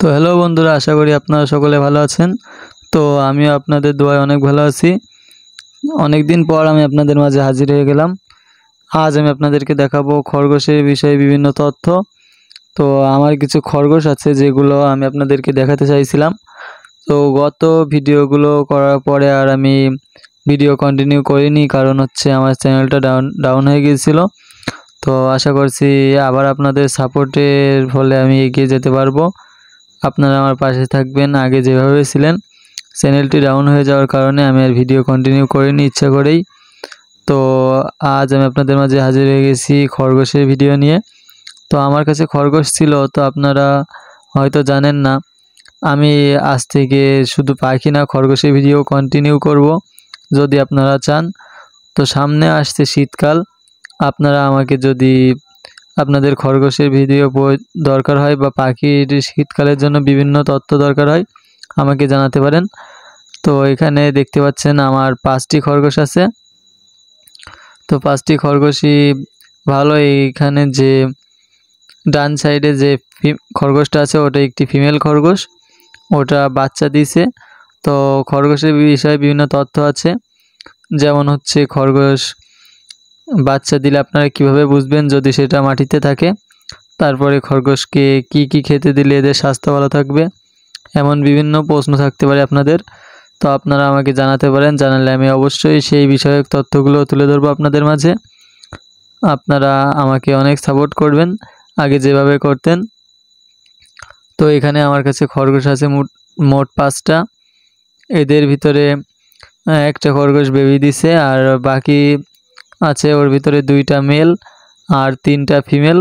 তো হ্যালো বন্ধুরা আশা করি আপনারা সকলে ভালো আছেন তো আমিও আপনাদের দোয়ায় অনেক ভালো আছি অনেক দিন পর আমি আপনাদের মাঝে হাজির হয়ে গেলাম আজ আমি আপনাদেরকে দেখাবো খরগোশের বিষয়ে বিভিন্ন তথ্য তো আমার কিছু খরগোশ আছে যেগুলো আমি আপনাদেরকে দেখাতে চাইছিলাম তো গত ভিডিওগুলো করার পরে আর আমি ভিডিও কন্টিনিউ করিনি কারণ হচ্ছে আমার চ্যানেলটা ডাউন ডাউন হয়ে গিয়েছিলো তো আশা করছি আবার আপনাদের সাপোর্টের ফলে আমি এগিয়ে যেতে পারবো আপনারা আমার পাশে থাকবেন আগে যেভাবে ছিলেন চ্যানেলটি ডাউন হয়ে যাওয়ার কারণে আমি আর ভিডিও কন্টিনিউ করিনি ইচ্ছা করেই তো আজ আমি আপনাদের মাঝে হাজির হয়ে গেছি খরগোশের ভিডিও নিয়ে তো আমার কাছে খরগোশ ছিল তো আপনারা হয়তো জানেন না আমি আজ থেকে শুধু পাখি না খরগোশের ভিডিও কন্টিনিউ করব যদি আপনারা চান তো সামনে আসছে শীতকাল আপনারা আমাকে যদি আপনাদের খরগোশের ভিডিও দরকার হয় বা পাখির শীতকালের জন্য বিভিন্ন তথ্য দরকার হয় আমাকে জানাতে পারেন তো এখানে দেখতে পাচ্ছেন আমার পাঁচটি খরগোশ আছে তো পাঁচটি খরগোশই ভালো এইখানে যে ডান সাইডে যে খরগোশটা আছে ওটা একটি ফিমেল খরগোশ ওটা বাচ্চা দিছে তো খরগোশের বিষয়ে বিভিন্ন তথ্য আছে যেমন হচ্ছে খরগোশ বাচ্চা দিলে আপনারা কিভাবে বুঝবেন যদি সেটা মাটিতে থাকে তারপরে খরগোশকে কি কি খেতে দিলে এদের স্বাস্থ্য ভালো থাকবে এমন বিভিন্ন প্রশ্ন থাকতে পারে আপনাদের তো আপনারা আমাকে জানাতে পারেন জানালে আমি অবশ্যই সেই বিষয়ক তথ্যগুলো তুলে ধরবো আপনাদের মাঝে আপনারা আমাকে অনেক সাপোর্ট করবেন আগে যেভাবে করতেন তো এখানে আমার কাছে খরগোশ আছে মোট পাঁচটা এদের ভিতরে একটা খরগোশ বেবি দিছে আর বাকি আছে ওর ভিতরে দুইটা মেল আর তিনটা ফিমেল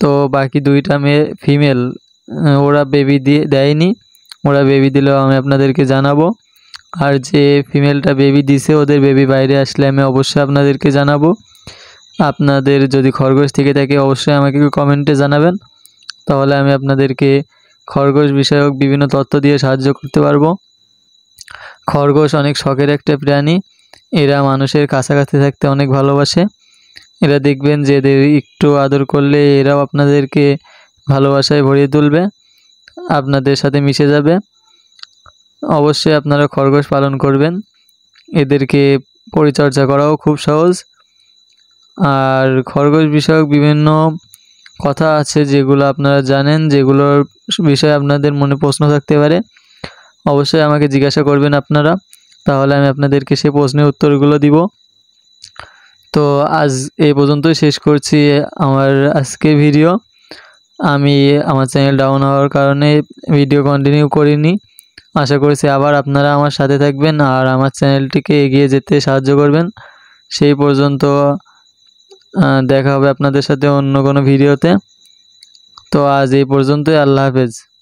তো বাকি দুইটা মেয়ে ফিমেল ওরা বেবি দিয়ে দেয়নি ওরা বেবি দিলেও আমি আপনাদেরকে জানাবো আর যে ফিমেলটা বেবি দিছে ওদের বেবি বাইরে আসলে আমি অবশ্যই আপনাদেরকে জানাবো আপনাদের যদি খরগোশ থেকে থাকে অবশ্যই আমাকে কমেন্টে জানাবেন তাহলে আমি আপনাদেরকে খরগোশ বিষয়ক বিভিন্ন তথ্য দিয়ে সাহায্য করতে পারবো খরগোশ অনেক শখের একটা প্রাণী এরা মানুষের কাছাকাছি থাকতে অনেক ভালোবাসে এরা দেখবেন যে এদের একটু আদর করলে এরাও আপনাদেরকে ভালোবাসায় ভরিয়ে তুলবে আপনাদের সাথে মিশে যাবে অবশ্যই আপনারা খরগোশ পালন করবেন এদেরকে পরিচর্যা করাও খুব সহজ আর খরগোশ বিষয়ক বিভিন্ন কথা আছে যেগুলো আপনারা জানেন যেগুলোর বিষয়ে আপনাদের মনে প্রশ্ন থাকতে পারে অবশ্যই আমাকে জিজ্ঞাসা করবেন আপনারা তাহলে আমি আপনাদেরকে সেই প্রশ্নের উত্তরগুলো দিব তো আজ এই পর্যন্তই শেষ করছি আমার আজকে ভিডিও আমি আমার চ্যানেল ডাউন হওয়ার কারণে ভিডিও কন্টিনিউ করিনি আশা করছি আবার আপনারা আমার সাথে থাকবেন আর আমার চ্যানেলটিকে এগিয়ে যেতে সাহায্য করবেন সেই পর্যন্ত দেখা হবে আপনাদের সাথে অন্য কোনো ভিডিওতে তো আজ এই পর্যন্তই আল্লাহ হাফেজ